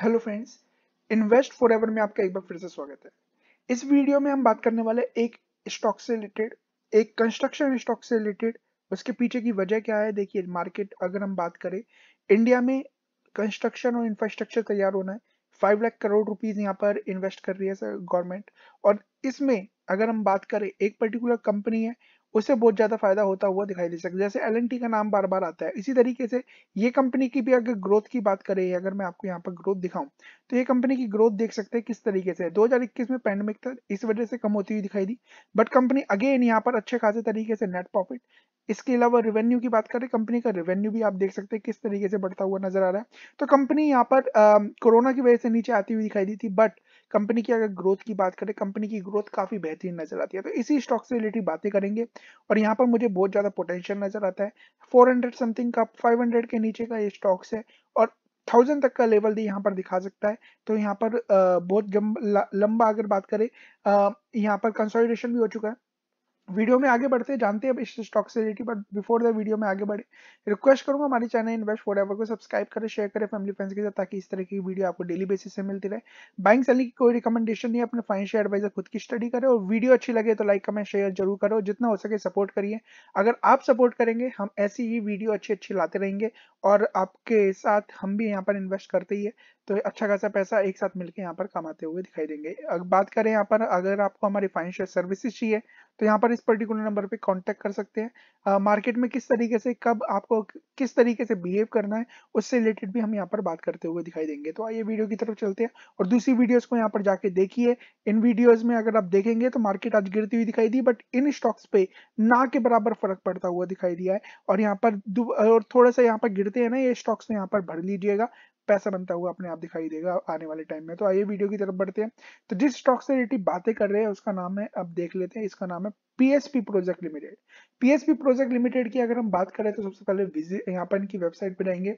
hello friends invest forever में आपका एक बार फिर से स्वागत है इस वीडियो में हम बात करने वाले एक स्टॉक से रिलेटेड एक कंस्ट्रक्शन स्टॉक से रिलेटेड उसके पीछे की वजह क्या है देखिए मार्केट अगर हम बात करें इंडिया में कंस्ट्रक्शन और इंफ्रास्ट्रक्चर तैयार होना है फाइव लाख करोड़ रुपीज यहाँ पर इन्वेस्ट कर रही है गवर्नमेंट और इसमें अगर हम बात करें एक पर्टिकुलर कंपनी है उससे बहुत ज़्यादा फायदा होता हुआ दिखाई दे सकता है जैसे एल का नाम बार बार आता है इसी तरीके से ये कंपनी की भी अगर ग्रोथ की बात करें अगर मैं आपको यहाँ पर ग्रोथ दिखाऊं तो ये कंपनी की ग्रोथ देख सकते हैं किस तरीके से दो में पैंडमिक था इस वजह से कम होती हुई दिखाई दी बट कंपनी अगेन यहाँ पर अच्छे खासे तरीके से नेट प्रॉफिट इसके अलावा रेवेन्यू की बात करें कंपनी का रेवेन्यू भी आप देख सकते हैं किस तरीके से बढ़ता हुआ नजर आ रहा है तो कंपनी यहाँ पर कोरोना की वजह से नीचे आती हुई दिखाई दी थी बट कंपनी की अगर ग्रोथ की बात करें कंपनी की ग्रोथ काफ़ी बेहतरीन नजर आती है तो इसी स्टॉक से रिलेटेड बातें करेंगे और यहाँ पर मुझे बहुत ज़्यादा पोटेंशियल नजर आता है 400 समथिंग का 500 के नीचे का ये स्टॉक्स है और थाउजेंड तक का लेवल भी यहाँ पर दिखा सकता है तो यहाँ पर बहुत लंबा अगर बात करें यहाँ पर कंसोलिडेशन भी हो चुका है वीडियो में आगे बढ़ते जानते हैं अब इस स्टॉक से related but before the video में आगे बढ़े रिक्वेस्ट करूंगा हमारे चैनल इन्वेस्ट फॉर एवर को सब्सक्राइब करें शेयर करें फैमिली फ्रेंड्स के साथ ताकि इस तरह की वीडियो आपको डेली बेसिस से मिलती रहे बाइंग सेलिंग की कोई रिकमेंडेशन नहीं अपने फाइनेंशियल एडवाइजर खुद की स्टडी करें और वीडियो अच्छी लगे तो लाइक कमेंट शेयर जरूर करो जितना हो सके सपोर्ट करिए अगर आप सपोर्ट करेंगे हम ऐसी ही वीडियो अच्छी अच्छी लाते रहेंगे और आपके साथ हम भी यहाँ पर इन्वेस्ट करते ही है तो अच्छा खासा पैसा एक साथ मिलकर यहाँ पर कमाते हुए दिखाई देंगे अब बात करें यहाँ पर अगर आपको हमारी फाइनेंशियल सर्विसेज चाहिए तो यहाँ पर इस पर्टिकुलर नंबर पे कांटेक्ट कर सकते हैं मार्केट में किस तरीके से कब आपको किस तरीके से बिहेव करना है उससे रिलेटेड भी हम यहाँ पर बात करते हुए दिखाई देंगे तो आइए वीडियो की तरफ चलते हैं और दूसरी वीडियोस को यहाँ पर जाके देखिए इन वीडियोस में अगर आप देखेंगे तो मार्केट आज गिरती हुई दिखाई दी बट इन स्टॉक्स पे ना के बराबर फर्क पड़ता हुआ दिखाई दिया है और यहाँ पर और थोड़ा सा यहाँ पर गिरते हैं ना ये स्टॉक्स तो यहाँ पर भर लीजिएगा पैसा बनता हुआ अपने आप दिखाई देगा आने वाले टाइम में तो आइए वीडियो की तरफ बढ़ते हैं तो जिस स्टॉक से रिलेटिव बातें कर रहे हैं उसका नाम है अब देख लेते हैं इसका नाम है PSP project limited PSP project limited की अगर हम बात करें तो सबसे पहले विजिट यहाँ पर इनकी वेबसाइट पर जाएंगे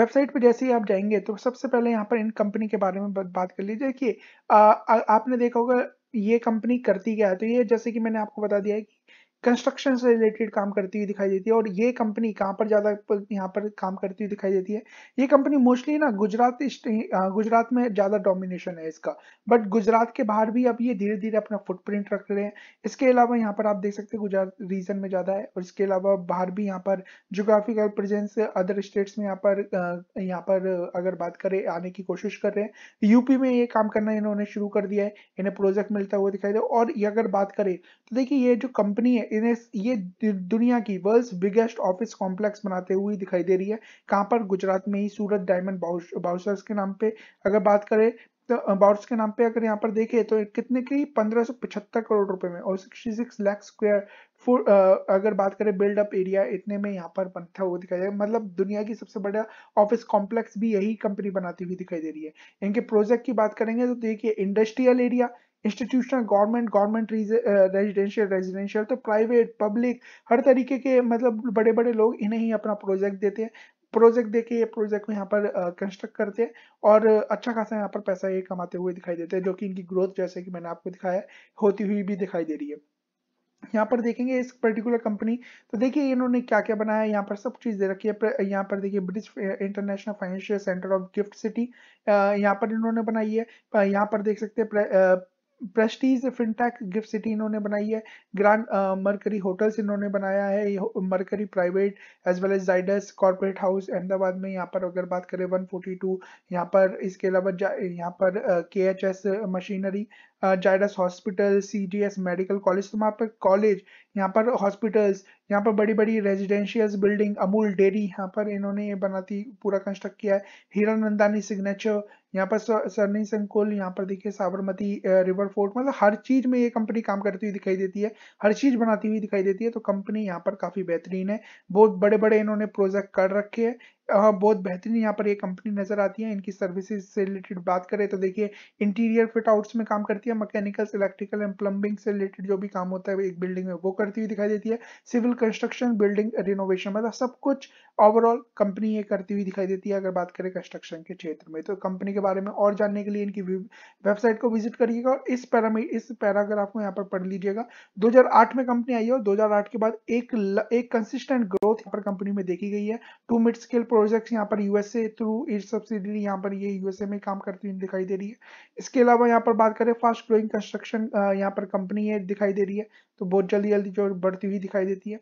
वेबसाइट पे जैसे ही आप जाएंगे तो सबसे पहले यहाँ पर इन कंपनी के बारे में बात कर लीजिए कि आ, आ, आपने देखा होगा ये कंपनी करती क्या है तो ये जैसे कि मैंने आपको बता दिया है कि कंस्ट्रक्शन से रिलेटेड काम करती हुई दिखाई देती है और ये कंपनी कहाँ पर ज़्यादा यहाँ पर काम करती हुई दिखाई देती है ये कंपनी मोस्टली ना गुजरात गुजरात में ज़्यादा डोमिनेशन है इसका बट गुजरात के बाहर भी अब ये धीरे धीरे अपना फुटप्रिंट रख रहे हैं इसके अलावा यहाँ पर आप देख सकते हैं गुजरात रीजन में ज़्यादा है और इसके अलावा बाहर भी यहाँ पर जोग्राफिकल प्रेजेंस अदर स्टेट्स में यहाँ पर यहाँ पर अगर बात करें आने की कोशिश कर रहे हैं यूपी में ये काम करना इन्होंने शुरू कर दिया है इन्हें प्रोजेक्ट मिलता हुआ दिखाई दे और ये अगर बात करें तो देखिए ये जो कंपनी है इन्हें ये दुनिया की वर्ल्ड बिगेस्ट ऑफिस कॉम्प्लेक्स बनाते हुए दिखाई दे रही है कहाँ पर गुजरात में ही सूरत डायमंड बाउसर्स के नाम पे अगर बात करें तो बाउट्स के नाम पे अगर यहाँ पर देखें तो कितने की पंद्रह सौ पचहत्तर करोड़ रुपए में और sixty six lakh square foot अगर बात करें बिल्डअप एरिया इतने में यहाँ पर बनता हुआ दिखाई दे रहा है मतलब दुनिया की सबसे बड़ा ऑफिस कॉम्प्लेक्स भी यही कंपनी बनाती हुई दिखाई दे रही है इनके प्रोजेक्ट की बात करेंगे तो देखिए industrial area institutional government government residential residential तो प्राइवेट पब्लिक हर तरीके के मतलब बड़े बड़े लोग इन्हें ही अपना प्रोजेक्ट देते हैं प्रोजेक्ट देके ये प्रोजेक्ट को यहाँ पर कंस्ट्रक्ट करते हैं और अच्छा खासा यहाँ पर पैसा ये कमाते हुए दिखाई देते हैं जो कि इनकी ग्रोथ जैसे कि मैंने आपको दिखाया होती हुई भी दिखाई दे रही है यहाँ पर देखेंगे इस पर्टिकुलर कंपनी तो देखिए इन्होंने क्या क्या बनाया यहाँ पर सब चीज़ दे रखी है यहाँ पर देखिए British international financial centre of GIFT City यहाँ पर इन्होंने बनाई है यहाँ पर देख सकते हैं प्रस्टीज फिनटेक गिफ्ट सिटी इन्होंने बनाई है ग्रैंड मरकरी होटल्स इन्होंने बनाया है mercury private as well as Zydus corporate house Ahmedabad में यहाँ पर अगर बात करें 142 फोर्टी यहाँ पर इसके अलावा यहाँ पर K H S machinery Zydus hospital CGS medical college तो वहाँ पर कॉलेज यहाँ पर हॉस्पिटल्स यहाँ पर बड़ी बड़ी रेजिडेंशियल बिल्डिंग अमूल डेयरी यहाँ पर इन्होंने ये बनाती पूरा कंस्ट्रक्ट किया है हीरानंदानी सिग्नेचर यहाँ पर सरनी संकुल यहाँ पर देखिए साबरमती रिवर फोर्ट मतलब हर चीज में ये कंपनी काम करती हुई दिखाई देती है हर चीज बनाती हुई दिखाई देती है तो कंपनी यहाँ पर काफी बेहतरीन है बहुत बड़े बड़े इन्होंने प्रोजेक्ट कर रखे हैं हाँ, बहुत बेहतरीन यहाँ पर ये कंपनी नजर आती है इनकी सर्विसेज से रिलेटेड बात करें तो देखिए इंटीरियर फिट आउट्स में काम करती है मैकेनिकल्स इलेक्ट्रिकल एंड प्लम्बिंग से रिलेटेड जो भी काम होता है एक बिल्डिंग में वो करती हुई दिखाई देती है सिविल कंस्ट्रक्शन बिल्डिंग रिनोवेशन मतलब सब कुछ ओवरऑल कंपनी ये करती हुई दिखाई देती है अगर बात करें कंस्ट्रक्शन के क्षेत्र में तो कंपनी के बारे में और जानने के लिए इनकी वेबसाइट को विजिट करिएगा और इस पैरा इस पैराग्राफ को यहाँ पर पढ़ लीजिएगा दो में कंपनी आई है और 2008 के बाद एक एक कंसिस्टेंट ग्रोथ यहाँ पर कंपनी में देखी गई है टू मिड स्केल प्रोजेक्ट्स यहाँ पर यूएसए थ्रू इस सब्सिडी यहाँ पर ये यूएसए में काम करती हुई दिखाई दे रही है इसके अलावा यहाँ पर बात करें फास्ट ग्रोइंग कंस्ट्रक्शन यहाँ पर कंपनी है दिखाई दे रही है तो बहुत जल्दी जल्दी जो बढ़ती हुई दिखाई देती है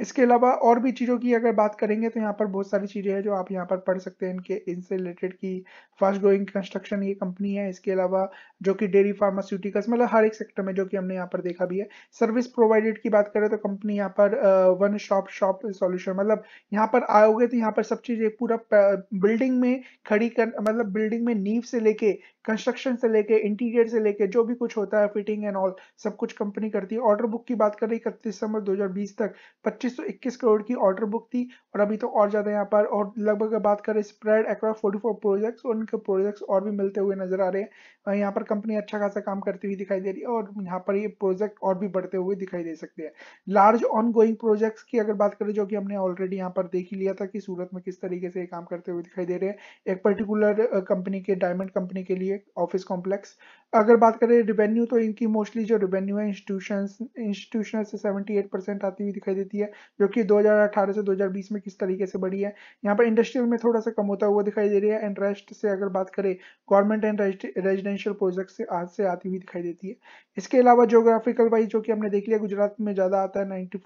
इसके अलावा और भी चीज़ों की अगर बात करेंगे तो यहाँ पर बहुत सारी चीज़ें हैं जो आप यहाँ पर पढ़ सकते हैं इनके इनसे रिलेटेड की फास्ट ग्रोइंग कंस्ट्रक्शन ये कंपनी है इसके अलावा जो कि डेयरी फार्मास्यूटिकल्स मतलब हर एक सेक्टर में जो कि हमने यहाँ पर देखा भी है सर्विस प्रोवाइडेड की बात करें तो कंपनी यहाँ पर वन स्टॉप शॉप सोल्यूशन मतलब यहाँ पर आओगे तो यहाँ पर सब चीज़ें पूरा बिल्डिंग में खड़ी कर मतलब बिल्डिंग में नींव से लेके कंस्ट्रक्शन से लेके इंटीरियर से लेके जो भी कुछ होता है फिटिंग एंड ऑल सब कुछ कंपनी करती है ऑर्डर बुक की बात कर रही इकतीस दिसंबर 2020 तक 2521 करोड़ की ऑर्डर बुक थी और अभी तो और ज़्यादा यहाँ पर और लगभग बात करें स्प्रेड फोर्टी 44 प्रोजेक्ट्स और उनके प्रोजेक्ट्स और भी मिलते हुए नजर आ रहे हैं यहाँ पर कंपनी अच्छा खासा काम करती हुई दिखाई दे रही है और यहाँ पर ये प्रोजेक्ट और भी बढ़ते हुए दिखाई दे सकते हैं लार्ज ऑन प्रोजेक्ट्स की अगर बात करें जो कि हमने ऑलरेडी यहाँ पर देख ही लिया था कि सूरत में किस तरीके से काम करते हुए दिखाई दे रहे हैं एक पर्टिकुलर कंपनी uh, के डायमंड कंपनी के लिए office complex अगर बात करें रिवेन्यू तो इनकी मोस्टली जो रिवेन्यू है इंस्टीट्यूशंस इंस्टीट्यूशनल से 78 परसेंट आती हुई दिखाई देती है जो कि 2018 से 2020 में किस तरीके से बढ़ी है यहाँ पर इंडस्ट्रियल में थोड़ा सा कम होता हुआ दिखाई दे रही है एंड रेस्ट से अगर बात करें गवर्नमेंट एंड रेजिडेंशियल प्रोजेक्ट से आज से आती हुई दिखाई देती है इसके अलावा जोग्राफिकल वाइज जो कि हमने देख लिया गुजरात में ज़्यादा आता है नाइन्टी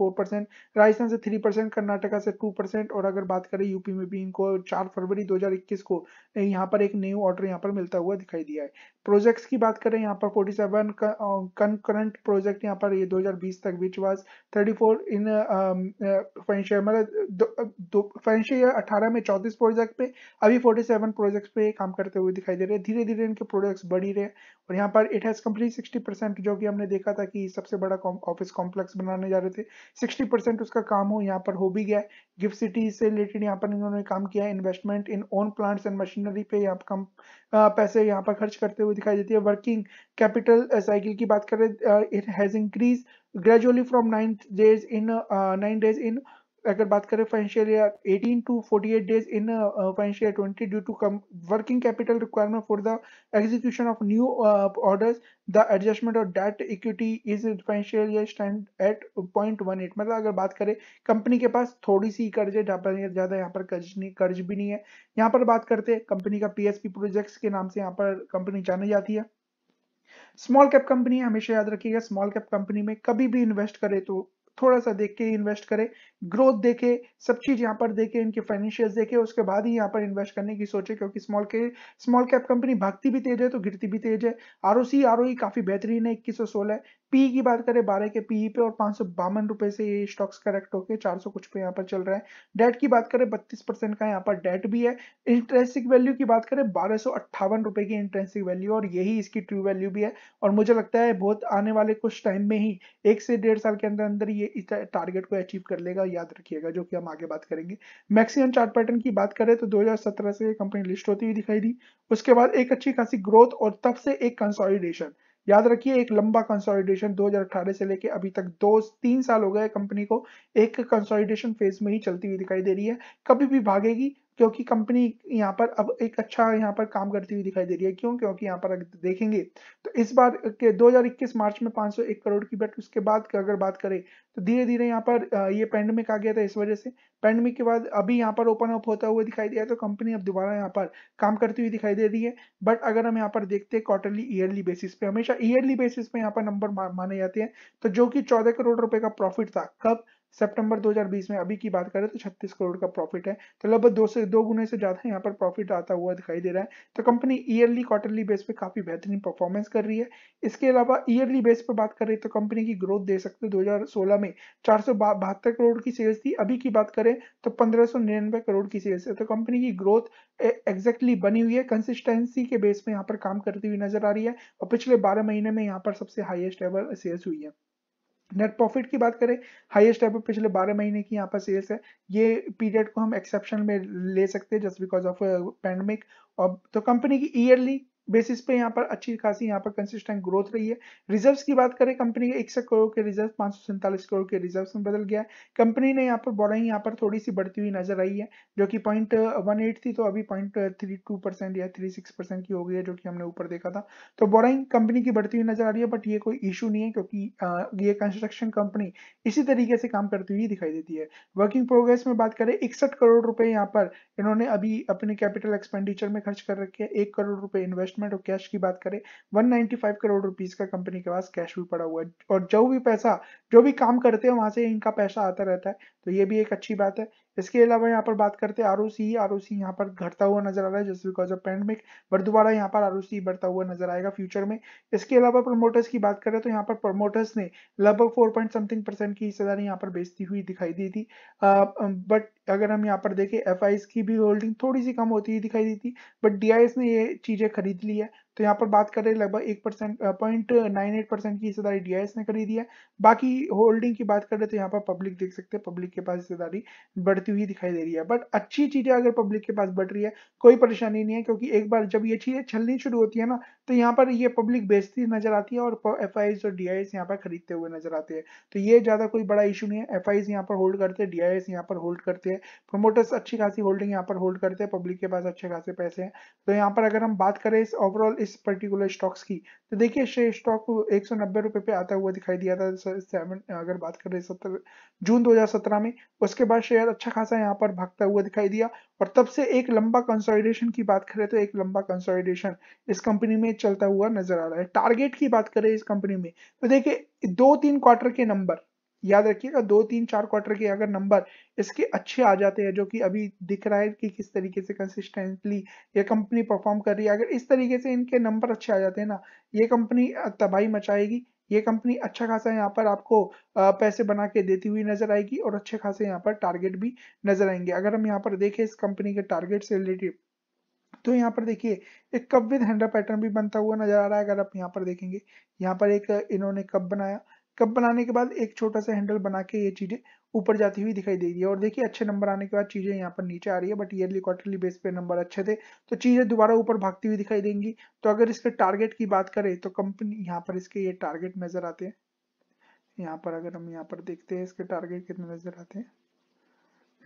राजस्थान से थ्री कर्नाटका से टू और अगर बात करें यूपी में भी इनको चार फरवरी दो को यहाँ पर एक न्यू ऑर्डर यहाँ पर मिलता हुआ दिखाई दिया है प्रोजेक्ट्स की बात बात करें यहाँ पर 47 सेवन कनकरेंट प्रोजेक्ट यहाँ पर ये 2020 तक बीच वाज 34 इन फाइनेंशियल मतलब फाइनेंशियल ईयर अठारह में 34 प्रोजेक्ट पे अभी 47 सेवन प्रोजेक्ट पे काम करते हुए दिखाई दे रहे हैं धीरे धीरे इनके प्रोजेक्ट्स बढ़ ही रहे हैं और यहाँ पर it has complete sixty percent जो कि हमने देखा था कि सबसे बड़ा ऑफिस कॉम्प्लेक्स बनाने जा रहे थे सिक्सटी उसका काम हो यहाँ पर हो भी गया गिफ्ट सिटी से रिलेटेड यहाँ पर इन्होंने काम किया investment in own plants and machinery पे यहाँ पर पैसे यहाँ पर खर्च करते हुए दिखाई देती है वर्क वर्किंग कैपिटल साइकिल की बात करें it has increase gradually from nine days in nine days in अगर बात करें financial year 18 to 48 days in financial year 20 due to कम working capital requirement for the execution of new orders the adjustment of debt equity is financial year stand at point one eight मतलब अगर बात करें company के पास थोड़ी सी कर्ज है जहाँ पर ज़्यादा यहाँ पर कर्ज नहीं कर्ज भी नहीं है यहाँ पर बात करते हैं कंपनी का पी प्रोजेक्ट्स के नाम से यहाँ पर कंपनी जानी जाती है स्मॉल कैप कंपनी हमेशा याद रखिएगा स्मॉल कैप कंपनी में कभी भी इन्वेस्ट करे तो थोड़ा सा देख के इन्वेस्ट करें ग्रोथ देखे सब चीज यहाँ पर देखे इनके फाइनेंशियल देखे उसके बाद ही यहाँ पर इन्वेस्ट करने की सोचे क्योंकि स्मॉल के स्मॉल कैप कंपनी भागती भी तेज है तो गिरती भी तेज है आर ओ e काफी बेहतरीन है इक्कीस सौ सोलह पी की बात करें बारह के पी पे और पांच सौ बावन रुपए से ये स्टॉक्स करेक्ट होकर चार सौ कुछ पे यहाँ पर चल रहा है डेट की बात करें बत्तीस परसेंट का यहाँ पर डेट भी है इंटरेस्टिंग वैल्यू की बात करें बारह सौ अट्ठावन रुपए की इंटरेस्टिंग वैल्यू और यही इसकी ट्रू वैल्यू भी है और मुझे लगता है बहुत आने वाले कुछ टाइम में ही एक से डेढ़ साल के अंदर अंदर ये टारगेट को अचीव कर लेगा याद रखिएगा जो कि हम आगे बात करेंगे मैक्सिमम चार्ट पैटर्न की बात करें तो सत्रह से कंपनी लिस्ट होती हुई दिखाई दी उसके बाद एक अच्छी खासी ग्रोथ और तब से एक कंसोलिडेशन याद रखिए एक लंबा कंसोलिडेशन 2018 से लेके अभी तक दो तीन साल हो गए कंपनी को एक कंसोलिडेशन फेज में ही चलती हुई दिखाई दे रही है कभी भी भागेगी क्योंकि कंपनी यहाँ पर अब एक अच्छा यहाँ पर काम करती हुई दिखाई दे रही है क्यों क्योंकि यहाँ पर देखेंगे तो इस बार के 2021 मार्च में 501 करोड़ की बट उसके बाद अगर बात करें तो धीरे धीरे यहाँ पर ये पैंडमिक आ गया था इस वजह से पैंडमिक के बाद अभी यहाँ पर ओपन अप होता हुआ दिखाई दिया तो कंपनी अब दोबारा यहाँ पर काम करती हुई दिखाई दे रही है बट अगर हम यहाँ पर देखते हैं क्वार्टरली ईयरली बेसिस पे हमेशा ईयरली बेसिस पे यहाँ पर नंबर माने जाते हैं तो जो कि चौदह करोड़ रुपए का प्रॉफिट था कब सितंबर 2020 में अभी की बात करें तो 36 करोड़ का प्रॉफिट है तो लगभग दो से दो गुने से ज़्यादा यहाँ पर प्रॉफिट आता हुआ दिखाई दे रहा है तो कंपनी ईयरली क्वार्टरली बेस पे काफ़ी बेहतरीन परफॉर्मेंस कर रही है इसके अलावा ईयरली बेस पर बात करें तो कंपनी की ग्रोथ दे सकते हैं दो में चार करोड़ की सेल्स थी अभी की बात करें तो पंद्रह करोड़ की सेल्स है तो कंपनी की ग्रोथ एग्जैक्टली बनी हुई है कंसिस्टेंसी के बेस में यहाँ पर काम करती हुई नजर आ रही है और पिछले बारह महीने में यहाँ पर सबसे हाइएस्ट एवर सेल्स हुई है नेट प्रॉफिट की बात करें हाईएस्ट टाइप पिछले 12 महीने की यहाँ पर सेल्स है ये पीरियड को हम एक्सेप्शन में ले सकते हैं जस्ट बिकॉज ऑफ पैंडमिक और तो कंपनी की ईयरली बेसिस पे यहाँ पर अच्छी खासी यहाँ पर कंसिस्टेंट ग्रोथ रही है रिजर्व्स की बात करें कंपनी के इकसठ करोड़ के रिजर्व पांच करोड़ के रिजर्व में बदल गया है कंपनी ने यहाँ पर बॉडोइंग यहाँ पर थोड़ी सी बढ़ती हुई नजर आई है जो कि पॉइंट थी तो अभी पॉइंट या थ्री की हो गई है जो कि हमने ऊपर देखा था तो बोराइंग कंपनी की बढ़ती हुई नजर आ रही है बट ये कोई इशू नहीं है क्योंकि ये कंस्ट्रक्शन कंपनी इसी तरीके से काम करती हुई दिखाई देती है वर्किंग प्रोग्रेस में बात करें इकसठ करोड़ रुपए यहाँ पर इन्होंने अभी अपने कैपिटल एक्सपेंडिचर में खर्च कर रखे है एक करोड़ रुपए इन्वेस्ट इन्वेस्टमेंट और कैश की बात करें 195 करोड़ रुपीज का कंपनी के पास कैश भी पड़ा हुआ है और जो भी पैसा जो भी काम करते हैं वहां से इनका पैसा आता रहता है तो ये भी एक अच्छी बात है इसके अलावा यहाँ पर बात करते R O C R O सी यहाँ पर घटता हुआ नजर आ रहा है just because of pandemic but दोबारा यहाँ पर आर ओ सी बढ़ता हुआ नजर आएगा फ्यूचर में इसके अलावा प्रमोटर्स की बात करें तो यहाँ पर प्रमोटर्स ने लगभग फोर पॉइंट समथिंग परसेंट की हिस्सेदारी यहाँ पर बेचती हुई दिखाई दी थी बट अगर हम यहाँ पर देखें एफ की भी होल्डिंग थोड़ी सी कम होती हुई दिखाई दी थी बट डी ने ये चीजें खरीद ली है तो यहाँ पर बात कर रहे लगभग एक percent point nine eight percent की हिस्सेदारी डीआईएस ने खरीदी है बाकी होल्डिंग की बात कर रहे तो यहाँ पर पब्लिक देख सकते हैं पब्लिक के पास हिस्सेदारी बढ़ती हुई दिखाई दे रही है बट अच्छी चीजें अगर पब्लिक के पास बढ़ रही है कोई परेशानी नहीं है क्योंकि एक बार जब ये चीजें छलनी शुरू होती है ना तो यहाँ पर ये पब्लिक बेचती नजर आती है और एफ और डी आई यहाँ पर खरीदते हुए नजर आते हैं तो ये ज्यादा कोई बड़ा इशू नहीं है एफ आई यहाँ पर होल्ड करते हैं डी आई यहाँ पर होल्ड करते हैं प्रोमोटर्स अच्छी खासी होल्डिंग यहाँ पर होल्ड करते हैं पब्लिक के पास अच्छे खासे पैसे हैं तो यहाँ पर अगर हम बात करें इस ओवरऑल इस पर्टिकुलर स्टॉक्स की तो देखिए शेयर स्टॉक एक सौ नब्बे रुपये पे आता हुआ दिखाई दिया था सेवन अगर बात करें सत्रह जून 2017 में उसके बाद शेयर अच्छा खासा यहाँ पर भागता हुआ दिखाई दिया और तब से एक लंबा कंसोलिडेशन की बात करें तो एक लंबा कंसोलिडेशन इस कंपनी में चलता हुआ नजर आ रहा है टारगेट की बात करें इस कंपनी में तो देखिए दो तीन क्वार्टर के नंबर याद रखिएगा दो तीन चार क्वार्टर के अगर नंबर इसके अच्छे आ जाते हैं जो कि अभी दिख रहा है कि किस तरीके से कंसिस्टेंटली ये कंपनी परफॉर्म कर रही है अगर इस तरीके से इनके नंबर अच्छे आ जाते हैं ना ये कंपनी तबाही मचाएगी ये कंपनी अच्छा खासा यहाँ पर आपको पैसे बना के देती हुई नजर आएगी और अच्छे खासे यहाँ पर टारगेट भी नजर आएंगे अगर हम यहाँ पर देखें इस कंपनी के टारगेट से रिलेटेड तो यहाँ पर देखिए एक कप विद हैंडल पैटर्न भी बनता हुआ नजर आ रहा है अगर आप यहाँ पर देखेंगे यहाँ पर एक इन्होंने कप बनाया कप बनाने के बाद एक छोटा सा हैंडल बना के ये चीजें ऊपर जाती हुई दिखाई दे रही है और देखिए अच्छे नंबर आने के बाद चीजें यहाँ पर नीचे आ रही है बट ईयरली क्वार्टरली बेस पे नंबर अच्छे थे तो चीजें दोबारा ऊपर भागती हुई दिखाई देंगी तो अगर इसके टारगेट की बात करें तो कंपनी यहाँ पर इसके ये टारगेट नजर आते हैं यहाँ पर अगर हम यहाँ पर देखते हैं इसके टारगेट कितने नजर आते हैं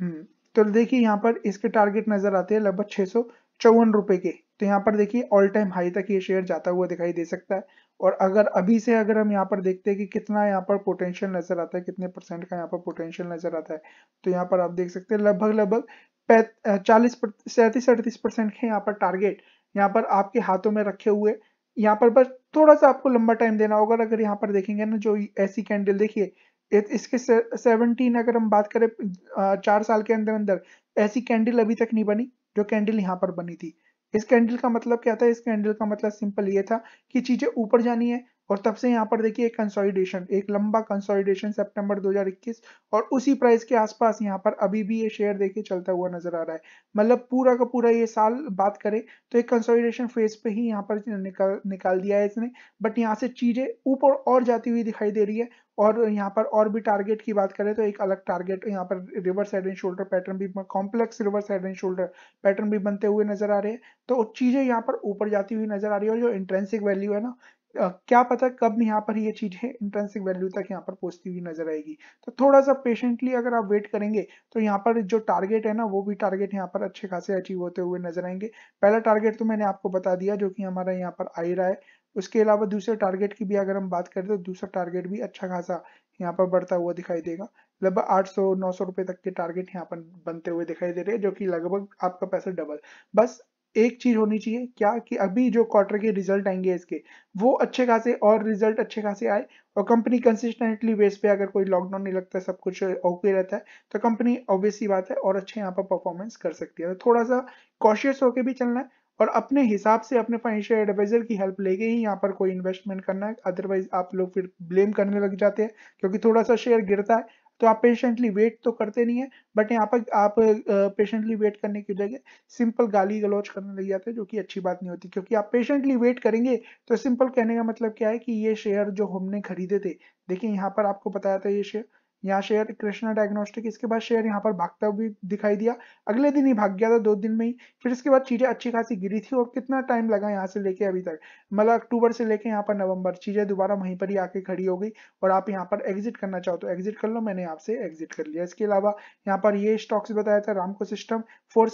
हम्म तो देखिए यहाँ पर इसके टारगेट नजर आते हैं लगभग छह सौ चौवन रुपए के तो यहाँ पर देखिए ऑल टाइम हाई तक ये शेयर जाता हुआ दिखाई दे सकता है और अगर अभी से अगर हम यहाँ पर देखते हैं कि कितना यहाँ पर पोटेंशियल नजर आता है कितने परसेंट का यहाँ पर पोटेंशियल नजर आता है तो यहाँ पर आप देख सकते हैं लगभग लगभग चालीस सैंतीस अड़तीस परसेंट के यहाँ पर टारगेट यहाँ पर आपके हाथों में रखे हुए यहाँ पर बस थोड़ा सा आपको लंबा टाइम देना होगा अगर यहाँ पर देखेंगे ना जो ऐसी कैंडल देखिए इसके सेवनटीन अगर हम बात करें चार साल के अंदर अंदर ऐसी कैंडल अभी तक नहीं बनी जो कैंडल यहाँ पर बनी थी इस कैंडल का मतलब क्या था इस कैंडल का मतलब सिंपल ये था कि चीजें ऊपर जानी है और तब से यहाँ पर देखिए एक कंसोलिडेशन एक लंबा कंसोलिडेशन सितंबर 2021 और उसी प्राइस के आसपास यहाँ पर अभी भी ये शेयर देखिए चलता हुआ नजर आ रहा है मतलब पूरा का पूरा ये साल बात करें तो एक कंसोलिडेशन फेज पे ही यहाँ पर निकाल निकाल दिया है इसने बट यहाँ से चीजें ऊपर और जाती हुई दिखाई दे रही है और यहाँ पर और भी टारगेट की बात करें तो एक अलग टारगेट यहाँ पर reverse head and shoulder pattern भी complex reverse head and shoulder pattern भी बनते हुए नजर आ रहे हैं तो चीजें यहाँ पर ऊपर जाती हुई नजर आ रही है और जो इंट्रेंसिक वैल्यू है ना क्या पता कब यहाँ पर ये चीजें इंट्रेंसिक वैल्यू तक यहाँ पर पहुंचती हुई नजर आएगी तो थोड़ा सा पेशेंटली अगर आप वेट करेंगे तो यहाँ पर जो टारगेट है ना वो भी टारगेट यहाँ पर अच्छे खासे अचीव होते हुए नजर आएंगे पहला टारगेट तो मैंने आपको बता दिया जो कि हमारा यहाँ पर आई रहा है उसके अलावा दूसरे टारगेट की भी अगर हम बात करें तो दूसरा टारगेट भी अच्छा खासा यहाँ पर बढ़ता हुआ दिखाई देगा लगभग 800 900 रुपए तक के टारगेट यहाँ पर बनते हुए दिखाई दे रहे हैं जो कि लगभग आपका पैसा डबल बस एक चीज होनी चाहिए क्या कि अभी जो क्वार्टर के रिजल्ट आएंगे इसके वो अच्छे खासे और रिजल्ट अच्छे खासे आए और कंपनी कंसिस्टेंटली बेस पे अगर कोई लॉकडाउन नहीं लगता सब कुछ ओके रहता है तो कंपनी ऑब्वियसली बात है और अच्छे यहाँ पर परफॉर्मेंस कर सकती है तो थोड़ा सा कॉशियस होके भी चलना है और अपने हिसाब से अपने फाइनेंशियल एडवाइजर की हेल्प लेके ही यहाँ पर कोई इन्वेस्टमेंट करना है अदरवाइज आप लोग फिर ब्लेम करने लग जाते हैं क्योंकि थोड़ा सा शेयर गिरता है तो आप पेशेंटली वेट तो करते नहीं है बट यहाँ पर आप पेशेंटली वेट करने की जगह सिंपल गाली गलौज करने लग जाते हैं जो कि अच्छी बात नहीं होती क्योंकि आप पेशेंटली वेट करेंगे तो सिंपल कहने का मतलब क्या है कि ये शेयर जो हमने खरीदे थे देखिए यहाँ पर आपको बताया था ये शेयर यहाँ शेयर कृष्णा डायग्नोस्टिक इसके बाद शेयर यहाँ पर भागता भी दिखाई दिया अगले दिन ही भाग गया था दो दिन में ही फिर इसके बाद चीजें अच्छी खासी गिरी थी और कितना टाइम लगा यहाँ से लेके अभी तक मतलब अक्टूबर से लेके यहाँ पर नवंबर चीजें दोबारा वहीं पर ही आके खड़ी हो गई और आप यहाँ पर एग्जिट करना चाहो तो एग्जिट कर लो मैंने आपसे एग्जिट कर लिया इसके अलावा यहाँ पर ये स्टॉक्स बताया था रामको सिस्टम फोर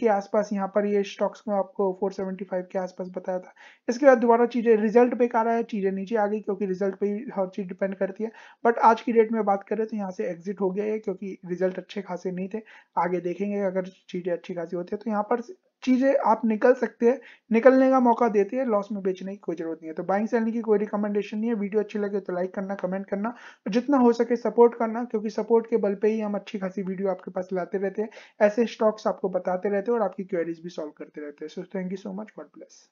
के आसपास यहाँ पर ये स्टॉक्स में आपको फोर के आसपास बताया था इसके बाद दोबारा चीजें रिजल्ट पे कर रहा है चीजें नीचे आ गई क्योंकि रिजल्ट पे हर चीज डिपेंड करती है बट आज की डेट में बात बात करें तो यहाँ से एग्जिट हो गया है क्योंकि रिजल्ट अच्छे खासे नहीं थे आगे देखेंगे अगर चीज़ें अच्छी खासी होती है तो यहाँ पर चीज़ें आप निकल सकते हैं निकलने का मौका देते हैं लॉस में बेचने की कोई जरूरत नहीं है तो बाइंग सेलिंग की कोई रिकमेंडेशन नहीं है वीडियो अच्छी लगे तो लाइक करना कमेंट करना और जितना हो सके सपोर्ट करना क्योंकि सपोर्ट के बल पे ही हम अच्छी खासी वीडियो आपके पास लाते रहते हैं ऐसे स्टॉक्स आपको बताते रहते हैं और आपकी क्वेरीज भी सॉल्व करते रहते हैं so thank you so much god bless